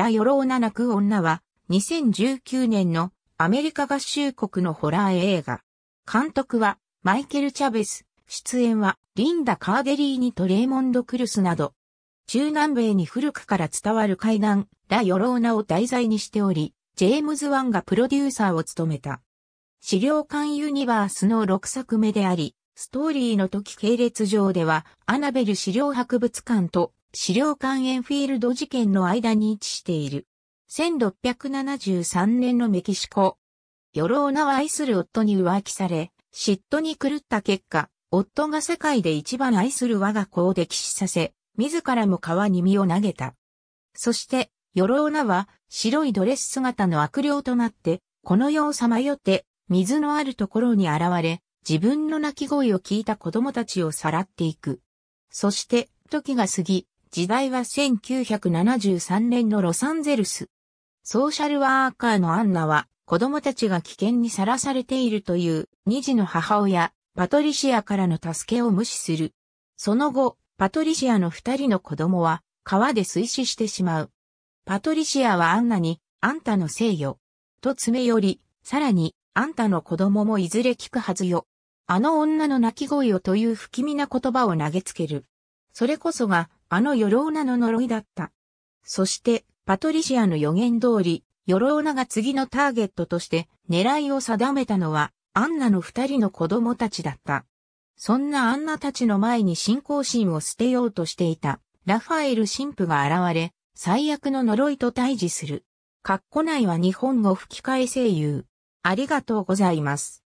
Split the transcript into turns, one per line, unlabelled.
ラ・ヨ
ローナ泣く女は、2019年のアメリカ合衆国のホラー映画。監督はマイケル・チャベス、出演はリンダ・カーデリーニとレイモンド・クルスなど、中南米に古くから伝わる階段、ラ・ヨローナを題材にしており、ジェームズ・ワンがプロデューサーを務めた。資料館ユニバースの6作目であり、ストーリーの時系列上では、アナベル資料博物館と資料館エンフィールド事件の間に位置している。1673年のメキシコ。ヨローナは愛する夫に浮気され、嫉妬に狂った結果、夫が世界で一番愛する我が子を溺死させ、自らも川に身を投げた。そして、ヨローナは白いドレス姿の悪霊となって、この世をさまよって、水のあるところに現れ、自分の泣き声を聞いた子供たちをさらっていく。そして、時が過ぎ、時代は1973年のロサンゼルス。ソーシャルワーカーのアンナは子供たちが危険にさらされているという二児の母親、パトリシアからの助けを無視する。その後、パトリシアの二人の子供は川で水死してしまう。パトリシアはアンナに、あんたのせいよ。と詰め寄り、さらに、あんたの子供もいずれ聞くはずよ。あの女の泣き声をという不気味な言葉を投げつける。それこそがあのヨローナの呪いだった。そして、パトリシアの予言通り、ヨローナが次のターゲットとして狙いを定めたのは、アンナの二人の子供たちだった。そんなアンナたちの前に信仰心を捨てようとしていた、ラファエル神父が現れ、最悪の呪いと対峙する。カッコ内は日本語吹き替え声優。ありがとうございます。